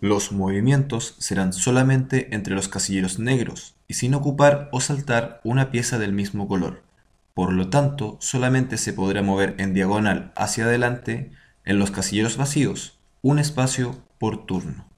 Los movimientos serán solamente entre los casilleros negros y sin ocupar o saltar una pieza del mismo color. Por lo tanto, solamente se podrá mover en diagonal hacia adelante en los casilleros vacíos, un espacio por turno.